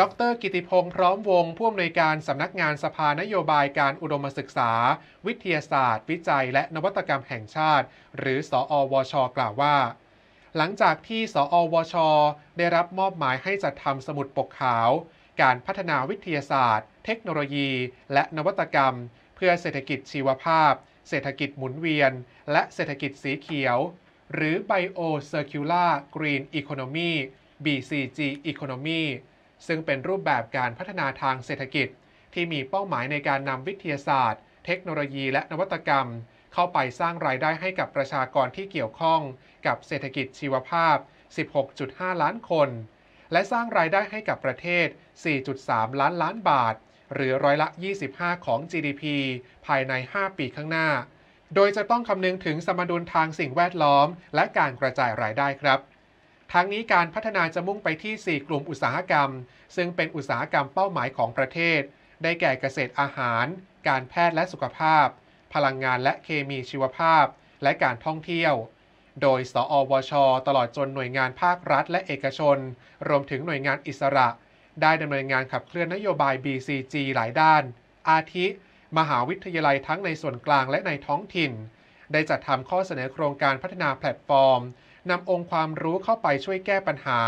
ดรกิติพงศ์พร้อมวงผู้อำนวยการสำนักงานสภานโยบายการอุดมศึกษา วิทยาศาสตร์ วิจัยและนวัตกรรมแห่งชาติ หรือ สออวช กล่าวว่า หลังจากที่สออวช ได้รับมอบหมายให้จัดทำสมุดปกขาว การพัฒนาวิทยาศาสตร์ เทคโนโลยีและนวัตกรรม เพื่อเศรษฐกิจชีวภาพ เศรษฐกิจหมุนเวียน และเศรษฐกิจสีเขียว หรือ Bio Circular Green Economy BCG Economy ซึ่งเป็นรูปแบบการพัฒนาทางเศรษฐกิจ ที่มีเป้าหมายในการนำวิทยาศาสตร์ เทคโนโลยีและนวัตกรรม เข้าไปสร้างรายได้ให้กับประชากรที่เกี่ยวข้องกับเศรษฐกิจชีวภาพ 16.5 ล้านคน และสร้างรายได้ให้กับประเทศ 4.3 ล้านล้านบาท หรือร้อยละ 25 ของ GDP ภายใน 5 ปีข้างหน้า โดยจะต้องคำนึงถึงสมดุลทางสิ่งแวดล้อมและการกระจายรายได้ครับทั้งนี้การพัฒนาจะมุ่งไปที่ 4 กลุ่มอุตสาหกรรม ซึ่งเป็นอุตสาหกรรมเป้าหมายของประเทศ ได้แก่เกษตรอาหาร การแพทย์และสุขภาพ พลังงานและเคมีชีวภาพ และการท่องเที่ยว โดย สอวช ตลอดจนหน่วยงานภาครัฐ และเอกชน รวมถึงหน่วยงานอิสระ ได้ดำเนินงานขับเคลื่อนนโยบาย BCG หลายด้าน อาทิ มหาวิทยาลัยทั้งในส่วนกลางและในท้องถิ่น ได้จัดทำข้อเสนอโครงการพัฒนาแพลตฟอร์มนำองค์ความรู้เข้าไปช่วยแก้ปัญหา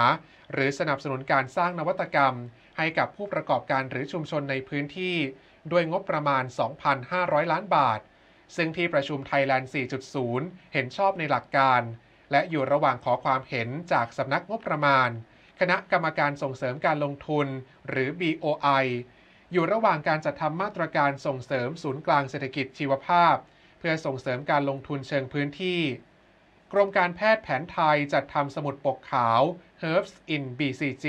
หรือสนับสนุนการสร้างนวัตกรรม ให้กับผู้ประกอบการหรือชุมชนในพื้นที่ ด้วยงบประมาณ 2,500 ล้านบาท ซึ่งที่ประชุมไทยแลนด์ 4.0 เห็นชอบในหลักการ และอยู่ระหว่างขอความเห็นจากสำนักงบประมาณ คณะกรรมการส่งเสริมการลงทุน หรือ BOI อยู่ระหว่างการจัดทำมาตรการส่งเสริมศูนย์กลางเศรษฐกิจชีวภาพ เพื่อส่งเสริมการลงทุนเชิงพื้นที่กรมการแพทย์แผนไทยจัดทำสมุดปกขาว Herbs in BCG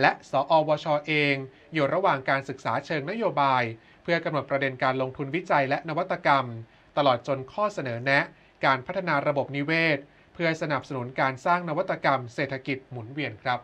และ สอวชอเองอยู่ระหว่างการศึกษาเชิงนโยบาย เพื่อกำหนดประเด็นการลงทุนวิจัยและนวัตกรรม ตลอดจนข้อเสนอแนะการพัฒนาระบบนิเวศ เพื่อสนับสนุนการสร้างนวัตกรรมเศรษฐกิจหมุนเวียนครับ